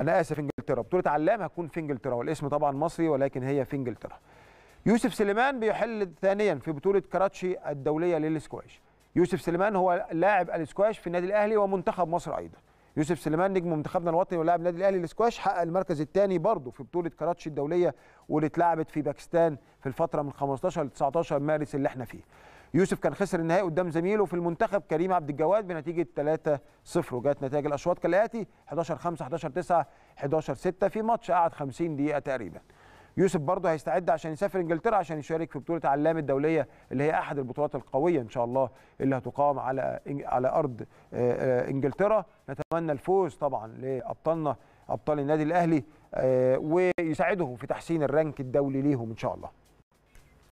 انا اسف انجلترا بطوله علام هتكون في انجلترا والاسم طبعا مصري ولكن هي في انجلترا يوسف سليمان بيحل ثانيا في بطوله كراتشي الدوليه للسكواش يوسف سليمان هو لاعب الاسكواش في النادي الاهلي ومنتخب مصر ايضا يوسف سليمان نجم منتخبنا الوطني ولاعب النادي الاهلي للسكواش حقق المركز الثاني برضه في بطوله كراتشي الدوليه واللي اتلعبت في باكستان في الفتره من 15 ل 19 مارس اللي احنا فيه يوسف كان خسر النهائي قدام زميله في المنتخب كريم عبد الجواد بنتيجه 3-0 وجات نتائج الاشواط كالاتي 11 5 11 9 11 6 في ماتش قعد 50 دقيقه تقريبا يوسف برضه هيستعد عشان يسافر انجلترا عشان يشارك في بطوله علام الدوليه اللي هي احد البطولات القويه ان شاء الله اللي هتقام على على ارض آه، آه، انجلترا نتمنى الفوز طبعا لابطالنا ابطال النادي الاهلي آه، ويساعدهم في تحسين الرانك الدولي ليهم ان شاء الله